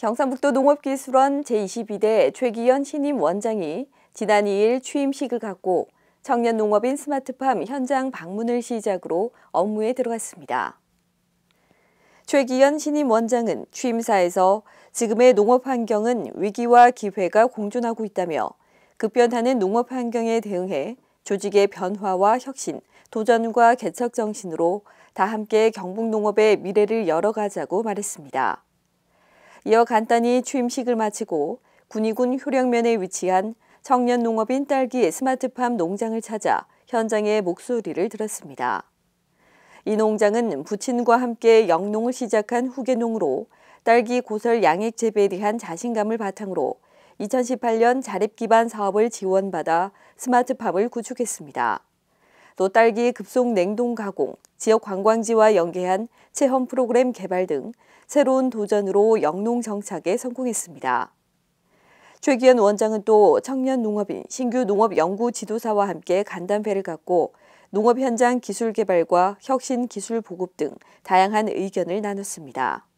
경상북도 농업기술원 제22대 최기현 신임 원장이 지난 2일 취임식을 갖고 청년 농업인 스마트팜 현장 방문을 시작으로 업무에 들어갔습니다. 최기현 신임 원장은 취임사에서 지금의 농업 환경은 위기와 기회가 공존하고 있다며 급변하는 농업 환경에 대응해 조직의 변화와 혁신, 도전과 개척 정신으로 다 함께 경북 농업의 미래를 열어가자고 말했습니다. 이어 간단히 취임식을 마치고 군위군 효령면에 위치한 청년 농업인 딸기 스마트팜 농장을 찾아 현장의 목소리를 들었습니다. 이 농장은 부친과 함께 영농을 시작한 후계농으로 딸기 고설 양액 재배에 대한 자신감을 바탕으로 2018년 자립 기반 사업을 지원받아 스마트팜을 구축했습니다. 또 딸기 급속 냉동 가공, 지역 관광지와 연계한 체험 프로그램 개발 등 새로운 도전으로 영농 정착에 성공했습니다. 최기현 원장은 또 청년 농업인 신규 농업 연구 지도사와 함께 간담회를 갖고 농업 현장 기술 개발과 혁신 기술 보급 등 다양한 의견을 나눴습니다.